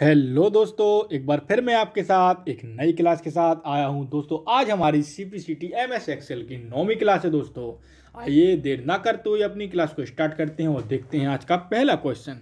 hello दोस्तों एक बार फिर मैं आपके साथ एक नई क्लास के साथ आया हूं दोस्तों आज हमारी C P C T M S Excel की नौवीं क्लास है दोस्तों आइए देर ना करते हुए अपनी क्लास को स्टार्ट करते हैं और देखते हैं आज का पहला क्वेश्चन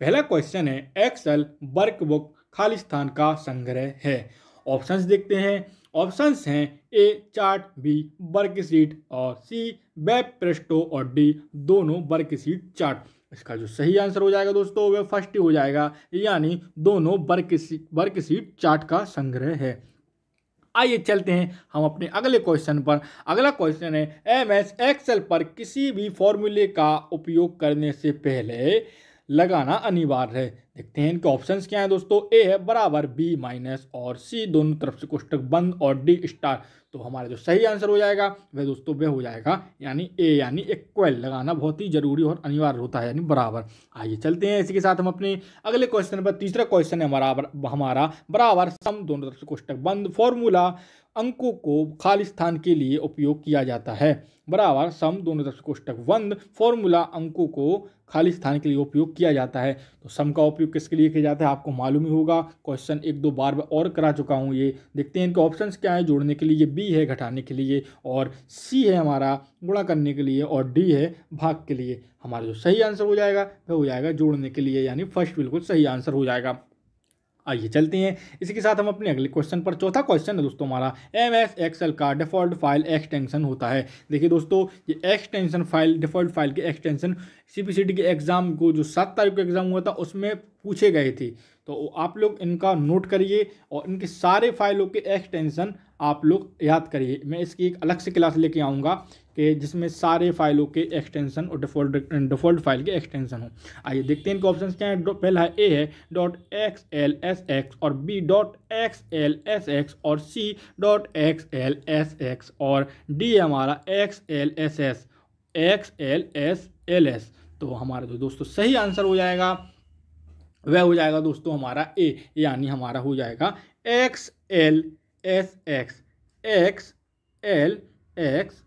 पहला क्वेश्चन है एक्सेल वर्क बुक खालिस्तान का संग्रह है ऑप्शंस देखते हैं ऑप्शंस हैं ए चार्ट बी वर्क और सी वेब प्रेस्टो और डी दोनों वर्क चार्ट इसका जो सही आंसर हो जाएगा दोस्तों वह फर्स्ट ही हो जाएगा यानी दोनों वर्कशीट वर्कशीट चार्ट का संग्रह है आइए चलते हैं हम अपने अगले क्वेश्चन पर अगला क्वेश्चन है एम एस एक्सेल पर किसी भी फॉर्मूले का उपयोग करने से पहले लगाना अनिवार्य है देखते हैं इनके ऑप्शंस क्या हैं दोस्तों ए है बराबर बी माइनस और सी दोनों तरफ से कोष्टक बंद और डी स्टार तो हमारा जो सही आंसर हो जाएगा वह दोस्तों वह हो जाएगा यानी ए यानी इक्वल लगाना बहुत ही जरूरी और अनिवार्य होता है यानी बराबर आइए चलते हैं इसी के साथ हम अपने अगले क्वेश्चन पर तीसरा क्वेश्चन है बराबर हमारा बराबर सम दोनों तरफ से कोष्टक बंद फॉर्मूला अंकों को खाली स्थान के लिए उपयोग किया जाता है बराबर सम दोनों तरफ से कोष्टक बंद फॉर्मूला अंकों को खाली स्थान के लिए उपयोग किया जाता है तो सम का उपयोग किसके लिए किया जाता है आपको मालूम ही होगा क्वेश्चन एक दो बार और करा चुका हूँ ये देखते हैं इनके ऑप्शंस क्या है जोड़ने के लिए बी है घटाने के लिए और सी है हमारा गुणा करने के लिए और डी है भाग के लिए हमारा जो सही आंसर हो जाएगा वह हो जाएगा जोड़ने के लिए यानी फर्स्ट बिल्कुल सही आंसर हो जाएगा आइए चलते हैं इसी के साथ हम अपने अगले क्वेश्चन पर चौथा क्वेश्चन है दोस्तों हमारा एम एस एक्सएल का डिफॉल्ट फाइल एक्सटेंशन होता है देखिए दोस्तों ये एक्सटेंशन फाइल डिफॉल्ट फाइल के extension C P C T के एग्ज़ाम को जो सात तारीख को एग्ज़ाम हुआ था उसमें पूछे गए थे तो आप लोग इनका नोट करिए और इनके सारे फाइलों के एक्सटेंशन आप लोग याद करिए मैं इसकी एक अलग से क्लास लेके आऊँगा कि जिसमें सारे फाइलों के एक्सटेंशन और डिफॉल्ट डिफॉल्ट फाइल के एक्सटेंशन हो आइए देखते हैं इनके ऑप्शन क्या है पहला है ए है dot X L S X और B dot X L S X और C dot X L S X और डी हमारा X L S S X L S L S तो हमारा जो दोस्तों सही आंसर हो जाएगा वह हो जाएगा दोस्तों हमारा ए यानी हमारा हो जाएगा X L S X X L X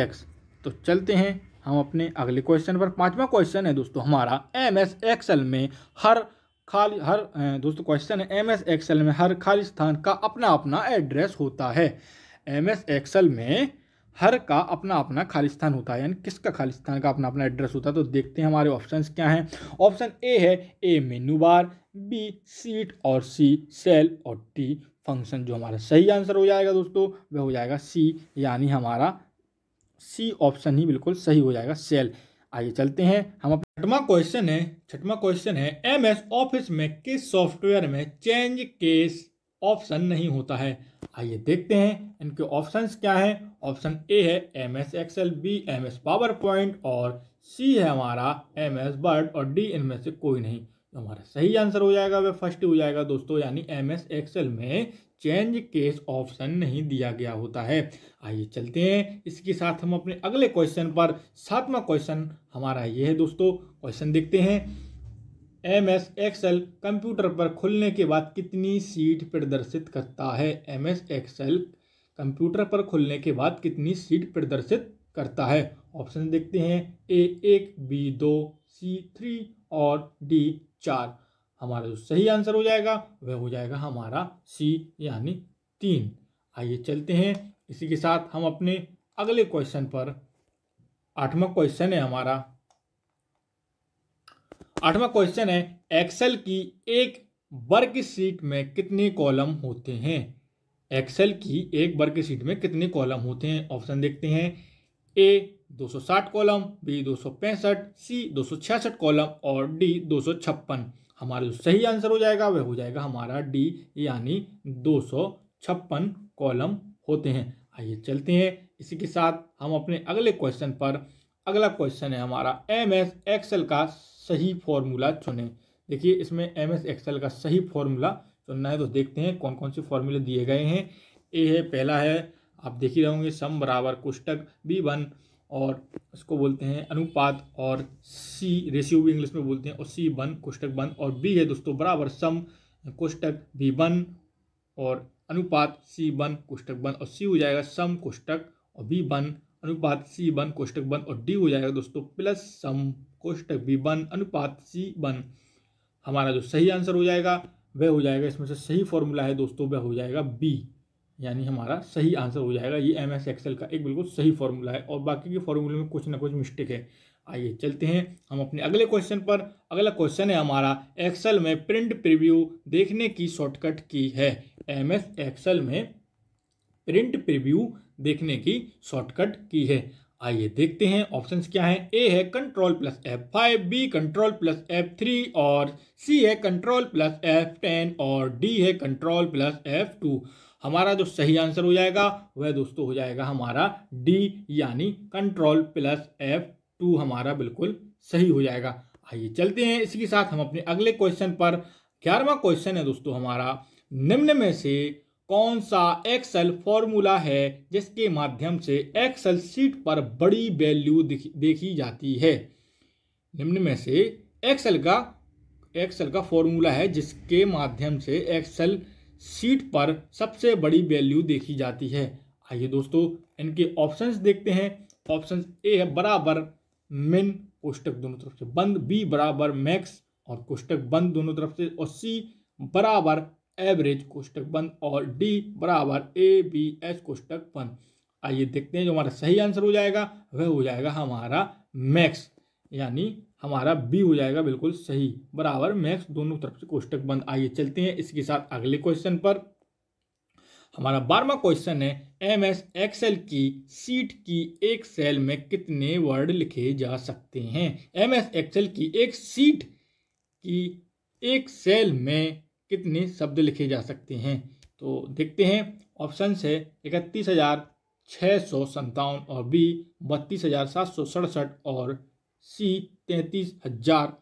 X तो चलते हैं हम अपने अगले क्वेश्चन पर पांचवा क्वेश्चन है दोस्तों हमारा एम एस एक्सएल में हर खाली हर दोस्तों क्वेश्चन है एम एस एक्सएल में हर खाली स्थान का अपना अपना एड्रेस होता है एम एस एक्सएल में हर का अपना अपना खाली स्थान होता है यानी किसका खाली स्थान का अपना अपना एड्रेस होता है तो देखते हैं हमारे ऑप्शंस क्या हैं ऑप्शन ए है ए मेनू बार बी सीट और सी सेल और टी फंक्शन जो हमारा सही आंसर हो जाएगा दोस्तों वह हो जाएगा सी यानी हमारा सी ऑप्शन ही बिल्कुल सही हो जाएगा सेल आइए चलते हैं हम छठवा क्वेश्चन है छठवा क्वेश्चन है एम एस ऑफिस में किस सॉफ्टवेयर में चेंज केस ऑप्शन नहीं होता है आइए देखते हैं इनके ऑप्शंस क्या है ऑप्शन ए है M S Excel B M S power point और सी है हमारा एम एस वर्ड और डी इनमें से कोई नहीं तो हमारा सही आंसर हो जाएगा वह फर्स्ट हो जाएगा दोस्तों यानी एम एस एक्सएल में चेंज केस ऑप्शन नहीं दिया गया होता है आइए चलते हैं इसके साथ हम अपने अगले क्वेश्चन पर सातवां क्वेश्चन हमारा ये है दोस्तों क्वेश्चन देखते हैं एम एस एक्सएल कंप्यूटर पर खुलने के बाद कितनी सीट प्रदर्शित करता है एम एस एक्सएल कंप्यूटर पर खुलने के बाद कितनी सीट प्रदर्शित करता है ऑप्शन देखते हैं ए एक बी दो सी थ्री और डी चार हमारा जो सही आंसर हो जाएगा वह हो जाएगा हमारा सी यानी तीन आइए चलते हैं इसी के साथ हम अपने अगले क्वेश्चन पर आठवा क्वेश्चन है हमारा आठवा क्वेश्चन है एक्सेल की एक वर्ग सीट में कितने कॉलम होते हैं एक्सेल की एक वर्ग सीट में कितने कॉलम होते हैं ऑप्शन देखते हैं ए 260 कॉलम बी दो सी दो कॉलम और डी दो हमारा जो सही आंसर हो जाएगा वह हो जाएगा हमारा डी यानी दो कॉलम होते हैं आइए चलते हैं इसी के साथ हम अपने अगले क्वेश्चन पर अगला क्वेश्चन है हमारा एम एस एक्सएल का सही फॉर्मूला चुने देखिए इसमें एम एस एक्सएल का सही फॉर्मूला चुनना है तो देखते हैं कौन कौन से फॉर्मूले दिए गए हैं ए है पहला है आप देख ही रहोगे सम बराबर कुष्टक बी वन और उसको बोलते हैं अनुपात और सी रेशियो भी इंग्लिश में बोलते हैं और सी वन कोष्टक वन और बी है दोस्तों बराबर सम कोष्टक बी वन और अनुपात सी वन कोष्टक वन और सी हो जाएगा सम कोष्टक और बी वन अनुपात सी वन कोष्टक वन और डी हो जाएगा दोस्तों प्लस सम कोष्टक बी वन अनुपात सी वन हमारा जो सही आंसर हो जाएगा वह हो जाएगा इसमें से सही फॉर्मूला है दोस्तों वह हो जाएगा बी यानी हमारा सही आंसर हो जाएगा ये एम एस एक्सेल का एक बिल्कुल सही फॉर्मूला है और बाकी के फॉर्मूले में कुछ ना कुछ मिस्टेक है आइए चलते हैं हम अपने अगले क्वेश्चन पर अगला क्वेश्चन है हमारा एक्सेल में प्रिंट प्रीव्यू देखने की शॉर्टकट की है एम एस एक्सेल में प्रिंट प्रीव्यू देखने की शॉर्टकट की है आइए देखते हैं ऑप्शंस क्या हैं ए है control plus F five B control plus F three और सी है कंट्रोल प्लस एफ टेन और डी है कंट्रोल प्लस एफ टू हमारा जो सही आंसर हो जाएगा वह दोस्तों हो जाएगा हमारा डी यानी कंट्रोल प्लस एफ टू हमारा बिल्कुल सही हो जाएगा आइए चलते हैं इसके साथ हम अपने अगले क्वेश्चन पर ग्यारहवा क्वेश्चन है दोस्तों हमारा निम्न में से कौन सा एक्सल फॉर्मूला है जिसके माध्यम से एक्सल सीट पर बड़ी वैल्यू देखी जाती है निम्न में से एक्सल का एक्सल का फॉर्मूला है जिसके माध्यम से एक्सल सीट पर सबसे बड़ी वैल्यू देखी जाती है आइए दोस्तों इनके ऑप्शंस देखते हैं ऑप्शन ए है बराबर मिन कोष्टक दोनों तरफ से बंद बी बराबर मैक्स और कोष्टक बंद दोनों तरफ से और सी बराबर एवरेज कोष्टक बंद और डी बराबर ए बी एच कोष्टक बंद आइए देखते हैं जो हमारा सही आंसर हो जाएगा वह हो जाएगा हमारा मैक्स यानी हमारा बी हो जाएगा बिल्कुल सही बराबर मैक्स दोनों तरफ से कोष्टक बंद आइए चलते हैं इसके साथ अगले क्वेश्चन पर हमारा बारहवा क्वेश्चन है एम एस एक्सएल की सीट की एक सेल में कितने वर्ड लिखे जा सकते हैं एम एस एक्सएल की एक सीट की एक सेल में कितने शब्द लिखे जा सकते हैं तो देखते हैं ऑप्शन है इकतीस हजार छः सौ संतावन और बी बत्तीस हजार सात सौ सड़सठ और सी तैंतीस हजार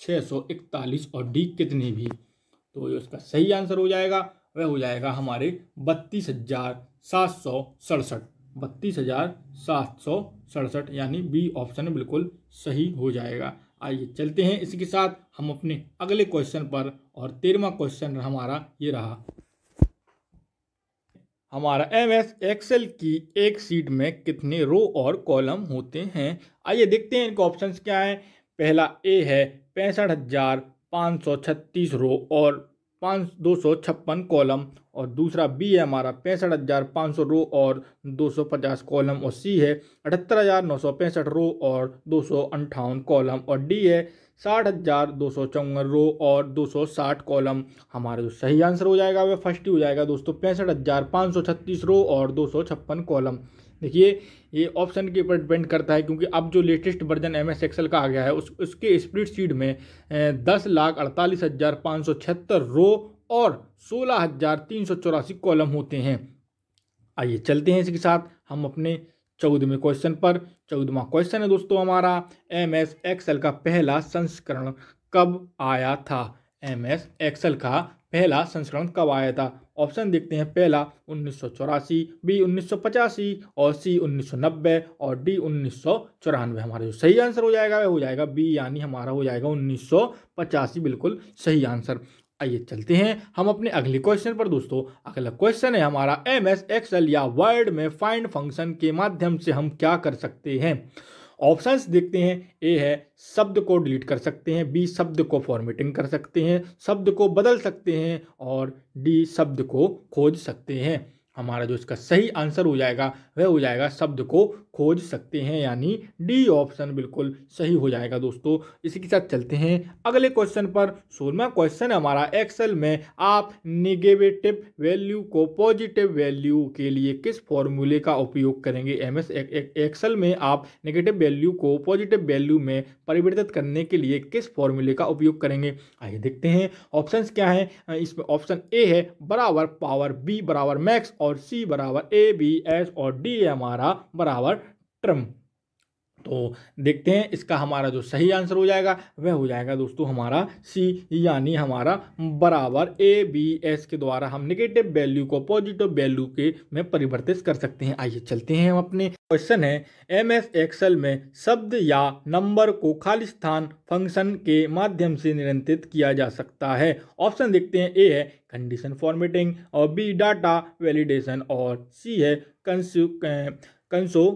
छः सौ इकतालीस और डी कितनी भी तो ये उसका सही आंसर हो जाएगा वह हो जाएगा हमारे बत्तीस हजार सात सौ सड़सठ बत्तीस हजार सात सौ सड़सठ यानी बी ऑप्शन बिल्कुल सही हो जाएगा आइए चलते हैं इसके साथ हम अपने अगले क्वेश्चन पर और तेरहवा क्वेश्चन हमारा ये रहा हमारा एम एस एक्सेल की एक सीट में कितने रो और कॉलम होते हैं आइए देखते हैं इनके ऑप्शन क्या हैं पहला ए है पैंसठ हजार पाँच सौ छत्तीस रो और पाँच दो सौ छप्पन कॉलम और दूसरा बी है हमारा पैंसठ हज़ार पाँच सौ रो और दो सौ पचास कॉलम और सी है अठहत्तर हज़ार नौ सौ पैंसठ रो और दो सौ अंठावन कॉलम और डी है साठ हज़ार दो सौ चौवन रो और दो सौ साठ कॉलम हमारा जो सही आंसर हो जाएगा वह फर्स्ट ही हो जाएगा दोस्तों पैंसठ हज़ार पाँच सौ छत्तीस रो और दो सौ छप्पन कॉलम देखिए ये ऑप्शन के ऊपर डिपेंड करता है क्योंकि अब जो latest version M S Excel का आ गया है उस उसके स्प्रिट सीड में दस लाख अड़तालीस हज़ार पाँच सौ छिहत्तर रो और सोलह हज़ार तीन सौ चौरासी कॉलम होते हैं आइए चलते हैं इसके साथ हम अपने चौदहवें क्वेश्चन पर चौदहवा क्वेश्चन है दोस्तों हमारा एम एस एक्सएल का पहला संस्करण कब आया था एम एस एक्सएल का पहला संस्करण कब आया था ऑप्शन देखते हैं पहला उन्नीस बी उन्नीस और सी नब्बे और डी उन्नीस हमारा जो सही आंसर हो जाएगा वह हो जाएगा बी यानी हमारा हो जाएगा उन्नीस बिल्कुल सही आंसर आइए चलते हैं हम अपने अगले क्वेश्चन पर दोस्तों अगला क्वेश्चन है हमारा एम एस एक्सएल या वर्ड में फाइंड फंक्शन के माध्यम से हम क्या कर सकते हैं ऑप्शंस देखते हैं ए है शब्द को डिलीट कर सकते हैं बी शब्द को फॉर्मेटिंग कर सकते हैं शब्द को बदल सकते हैं और डी शब्द को खोज सकते हैं हमारा जो इसका सही आंसर हो जाएगा वह हो जाएगा शब्द को खोज सकते हैं यानी डी ऑप्शन बिल्कुल सही हो जाएगा दोस्तों इसी के साथ चलते हैं अगले क्वेश्चन पर सोलवा क्वेश्चन हमारा एक्सेल में आप निगेटिव वैल्यू को पॉजिटिव वैल्यू के लिए किस फॉर्मूले का उपयोग करेंगे एम एस एक्सेल में आप निगेटिव वैल्यू को पॉजिटिव वैल्यू में परिवर्तित करने के लिए किस फॉर्मूले का उपयोग करेंगे आइए देखते हैं ऑप्शन क्या हैं इसमें ऑप्शन ए है बराबर पावर बी बराबर मैक्स और सी बराबर ए बी एस और डी हमारा बराबर ट्रम तो देखते हैं इसका हमारा जो सही आंसर हो जाएगा वह हो जाएगा दोस्तों हमारा सी यानी हमारा बराबर ए बी एस के द्वारा हम निगेटिव वैल्यू को पॉजिटिव वैल्यू के में परिवर्तित कर सकते हैं आइए चलते हैं हम अपने क्वेश्चन है एम एस एक्सएल में शब्द या नंबर को खाली स्थान फंक्शन के माध्यम से नियंत्रित किया जा सकता है ऑप्शन देखते हैं ए है कंडीशन फॉर्मेटिंग और बी डाटा वैलिडेशन और सी है कंसो कंसो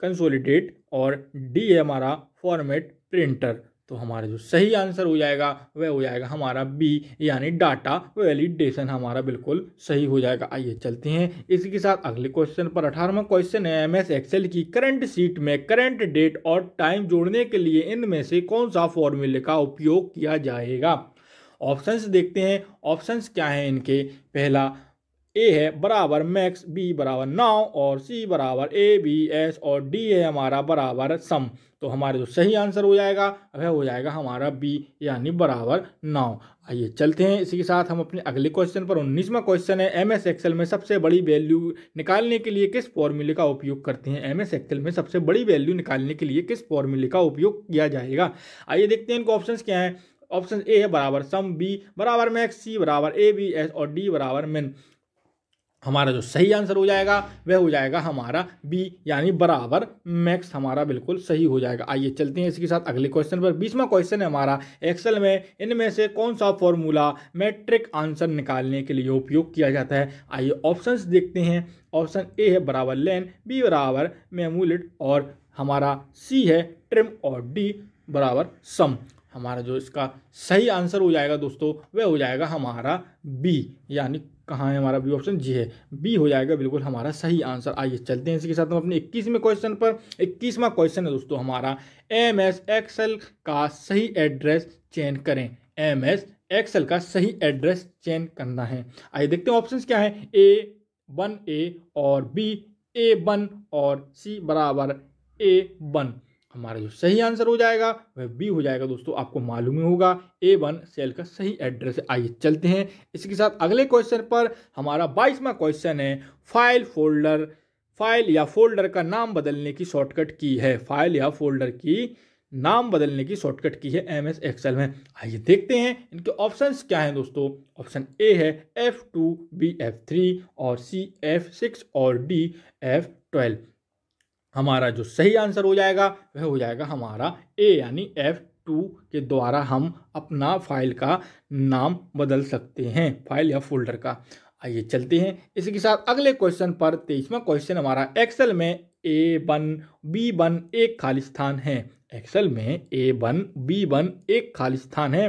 कंसोलिडेट और डी है हमारा फॉर्मेट प्रिंटर तो हमारा जो सही आंसर हो जाएगा वह हो जाएगा हमारा बी यानी डाटा वैलिडेशन हमारा बिल्कुल सही हो जाएगा आइए चलते हैं इसी के साथ अगले क्वेश्चन पर अठारहवा क्वेश्चन है एम एस एक्सेल की करंट सीट में करंट डेट और टाइम जोड़ने के लिए इनमें से कौन सा फॉर्मूले का उपयोग किया जाएगा ऑप्शंस देखते हैं ऑप्शंस क्या हैं इनके पहला ए है बराबर मैक्स बी बराबर नाव और सी बराबर ए बी एस और डी है हमारा बराबर सम तो हमारा जो सही आंसर हो जाएगा वह हो जाएगा हमारा बी यानी बराबर नाव आइए चलते हैं इसी के साथ हम अपने अगले क्वेश्चन पर उन्नीसवा क्वेश्चन है एम एस एक्सएल में सबसे बड़ी वैल्यू निकालने के लिए किस फॉर्मूले का उपयोग करते हैं एम एस एक्सएल में सबसे बड़ी वैल्यू निकालने के लिए किस फॉर्मूले का उपयोग किया जाएगा आइए देखते हैं इनको ऑप्शन क्या है ऑप्शन ए है बराबर सम बी बराबर मैक्स सी बराबर ए बी एस और डी बराबर मिन हमारा जो सही आंसर हो जाएगा वह हो जाएगा हमारा बी यानी बराबर मैक्स हमारा बिल्कुल सही हो जाएगा आइए चलते हैं इसके साथ अगले क्वेश्चन पर बीसवा क्वेश्चन है हमारा एक्सेल में इनमें से कौन सा फॉर्मूला मैट्रिक आंसर निकालने के लिए उपयोग किया जाता है आइए ऑप्शंस देखते हैं ऑप्शन ए है बराबर लेन बी बराबर मेमूलिट और हमारा सी है ट्रिम और डी बराबर सम हमारा जो इसका सही आंसर हो जाएगा दोस्तों वह हो जाएगा हमारा बी यानी कहाँ है हमारा बी ऑप्शन जी है बी हो जाएगा बिल्कुल हमारा सही आंसर आइए चलते हैं इसके साथ हम अपने इक्कीसवें क्वेश्चन पर इक्कीसवां क्वेश्चन है दोस्तों हमारा एम एस एक्सएल का सही एड्रेस चेंज करें एम एस एक्सएल का सही एड्रेस चेंज करना है आइए देखते हैं ऑप्शन क्या है ए वन ए और बी ए वन और सी बराबर ए वन हमारा जो सही आंसर हो जाएगा वह बी हो जाएगा दोस्तों आपको मालूम ही होगा ए वन सेल का सही एड्रेस है आइए चलते हैं इसके साथ अगले क्वेश्चन पर हमारा बाईसवा क्वेश्चन है फाइल फोल्डर फाइल या फोल्डर का नाम बदलने की शॉर्टकट की है फाइल या फोल्डर की नाम बदलने की शॉर्टकट की है एम एस एक्सएल में आइए देखते हैं इनके ऑप्शंस क्या हैं दोस्तों ऑप्शन ए है F two B F three और सी एफ सिक्स और डी एफ ट्वेल्व हमारा जो सही आंसर हो जाएगा वह हो जाएगा हमारा ए यानी एफ टू के द्वारा हम अपना फाइल का नाम बदल सकते हैं फाइल या फोल्डर का आइए चलते हैं इसी के साथ अगले क्वेश्चन पर तेईसवा क्वेश्चन हमारा एक्सेल में ए वन बी वन एक खाली स्थान है एक्सेल में ए वन बी वन एक खाली स्थान है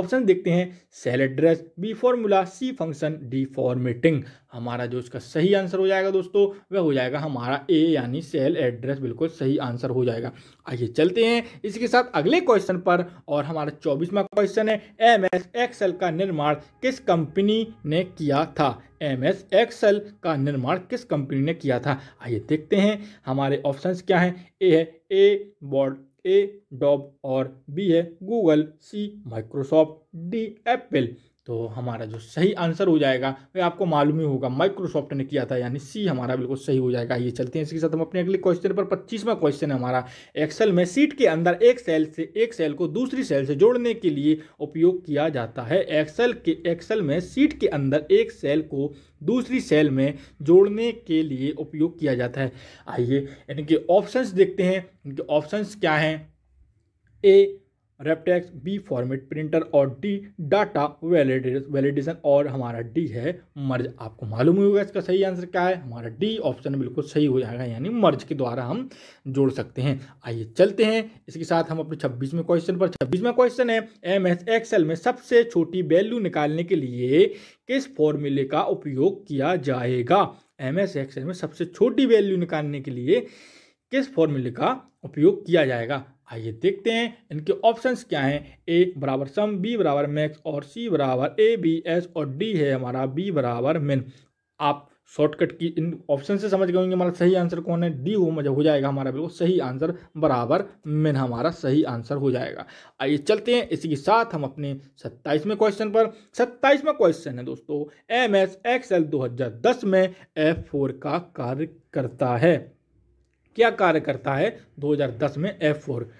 ऑप्शन देखते हैं cell address B formula C function D formatting हमारा जो इसका सही आंसर हो जाएगा दोस्तों वह हो जाएगा हमारा ए यानी सेल एड्रेस बिल्कुल सही आंसर हो जाएगा आइए चलते हैं इसके साथ अगले क्वेश्चन पर और हमारा चौबीसवा क्वेश्चन है एम एस एक्सएल का निर्माण किस कंपनी ने किया था एम एस एक्सएल का निर्माण किस कंपनी ने किया था आइए देखते हैं हमारे ऑप्शन क्या हैं ए है ए बॉड ए डॉब और बी है Google C Microsoft D Apple तो हमारा जो सही आंसर हो जाएगा वह आपको मालूम ही होगा माइक्रोसॉफ्ट ने किया था यानी सी हमारा बिल्कुल सही हो जाएगा ये चलते हैं इसके साथ हम अपने अगले क्वेश्चन पर पच्चीसवा क्वेश्चन है हमारा एक्सेल में सीट के अंदर एक सेल से एक सेल को दूसरी सेल से जोड़ने के लिए उपयोग किया जाता है एक्सेल के एक्सेल में सीट के अंदर एक सेल को दूसरी सेल में जोड़ने के लिए उपयोग किया जाता है आइए इनके ऑप्शंस देखते हैं इनके ऑप्शंस क्या हैं ए रेपटेक्स बी फॉर्मेट प्रिंटर और डी डाटा वैलिडेशन और हमारा डी है मर्ज आपको मालूम ही होगा इसका सही आंसर क्या है हमारा डी ऑप्शन बिल्कुल सही हो जाएगा यानी मर्ज के द्वारा हम जोड़ सकते हैं आइए चलते हैं इसके साथ हम अपने छब्बीसवें क्वेश्चन पर छब्बीसवें क्वेश्चन है एम एस एक्सएल में सबसे छोटी वैल्यू निकालने के लिए किस फॉर्मूले का उपयोग किया जाएगा एम एस एक्सएल में सबसे छोटी वैल्यू निकालने के लिए किस फॉर्मूले का उपयोग किया जाएगा आइए देखते हैं इनके ऑप्शंस क्या हैं ए बराबर सम बी बराबर मैक्स और सी बराबर ए बी एस और डी है हमारा बी बराबर मिन आप शॉर्टकट की इन ऑप्शन से समझ गए होंगे हमारा सही आंसर कौन है डी हो मजा मतलब हो जाएगा हमारा बिल्कुल सही आंसर बराबर मेन हमारा सही आंसर हो जाएगा आइए चलते हैं इसी के साथ हम अपने सत्ताईसवें क्वेश्चन पर सत्ताईसवां क्वेश्चन है दोस्तों एम एस एक्स एल दो हजार दस में एफ फोर का कार्य करता है क्या कार्य करता है 2010 में एफ फोर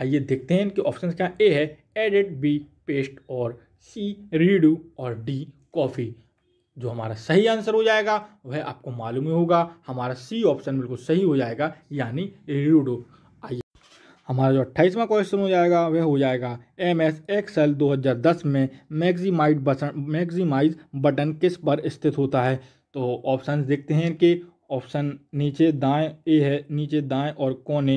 आइए देखते हैं इनके ऑप्शन क्या ए है एडिट बी पेस्ट और सी रीडू और डी कॉफ़ी जो हमारा सही आंसर हो जाएगा वह आपको मालूम ही होगा हमारा सी ऑप्शन बिल्कुल सही हो जाएगा यानी रीडू आइए हमारा जो अट्ठाईसवा क्वेश्चन हो जाएगा वह हो जाएगा एम एस एक्सएल दो हज़ार दस में मैगजीमाइड बटन मैगजीमाइज बटन किस पर स्थित होता है तो ऑप्शन देखते हैं इनके ऑप्शन नीचे दाएं ए है नीचे दाएं और कोने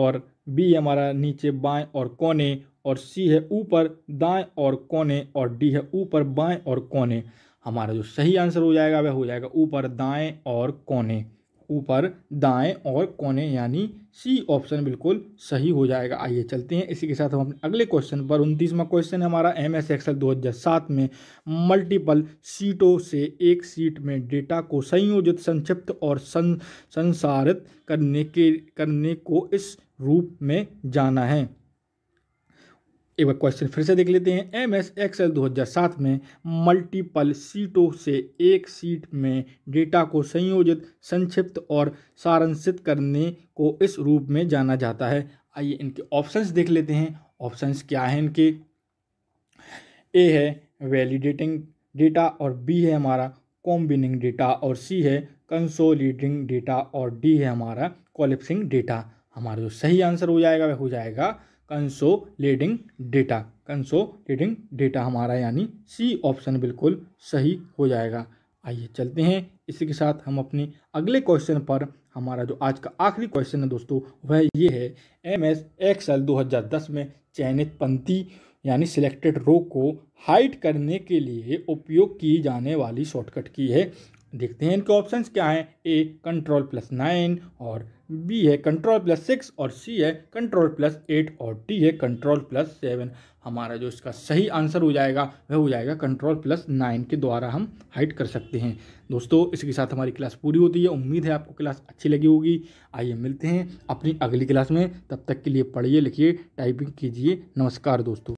और बी हमारा नीचे बाएं और कोने और सी है ऊपर दाएं और कोने और डी है ऊपर बाएं और कोने हमारा जो सही आंसर हो जाएगा वह हो जाएगा ऊपर दाएं और कोने ऊपर दाएं और कोने यानी सी ऑप्शन बिल्कुल सही हो जाएगा आइए चलते हैं इसी के साथ हम अगले क्वेश्चन पर उनतीसवा क्वेश्चन है हमारा एम एस एक्सएल दो हज़ार सात में मल्टीपल सीटों से एक सीट में डेटा को संयोजित संक्षिप्त और सं, संसारित करने के करने को इस रूप में जाना है एक बार क्वेश्चन फिर से देख लेते हैं एम एस एक्सएल सात में मल्टीपल सीटों से एक सीट में डेटा को संयोजित संक्षिप्त और सारांशित करने को इस रूप में जाना जाता है आइए इनके ऑप्शंस देख लेते हैं ऑप्शंस क्या हैं इनके ए है वैलिडेटिंग डेटा और बी है हमारा कॉम्बिनिंग डेटा और सी है कंसोलिडिंग डेटा और डी है हमारा कॉलिप्सिंग डेटा हमारा जो सही आंसर हो जाएगा वह हो जाएगा कंसोलेडिंग डेटा कंसोलेडिंग डेटा हमारा यानी सी ऑप्शन बिल्कुल सही हो जाएगा आइए चलते हैं इसी के साथ हम अपने अगले क्वेश्चन पर हमारा जो आज का आखिरी क्वेश्चन है दोस्तों वह ये है एम एस एक्सएल दो हज़ार दस में चयनित पंक्ति यानी सिलेक्टेड रो को हाइट करने के लिए उपयोग की जाने वाली शॉर्टकट की है देखते हैं इनके ऑप्शंस क्या हैं ए कंट्रोल प्लस नाइन और बी है कंट्रोल प्लस सिक्स और सी है कंट्रोल प्लस एट और डी है कंट्रोल प्लस सेवन हमारा जो इसका सही आंसर हो जाएगा वह हो जाएगा कंट्रोल प्लस नाइन के द्वारा हम हाइट कर सकते हैं दोस्तों इसके साथ हमारी क्लास पूरी होती है उम्मीद है आपको क्लास अच्छी लगी होगी आइए मिलते हैं अपनी अगली क्लास में तब तक के लिए पढ़िए लिखिए टाइपिंग कीजिए नमस्कार दोस्तों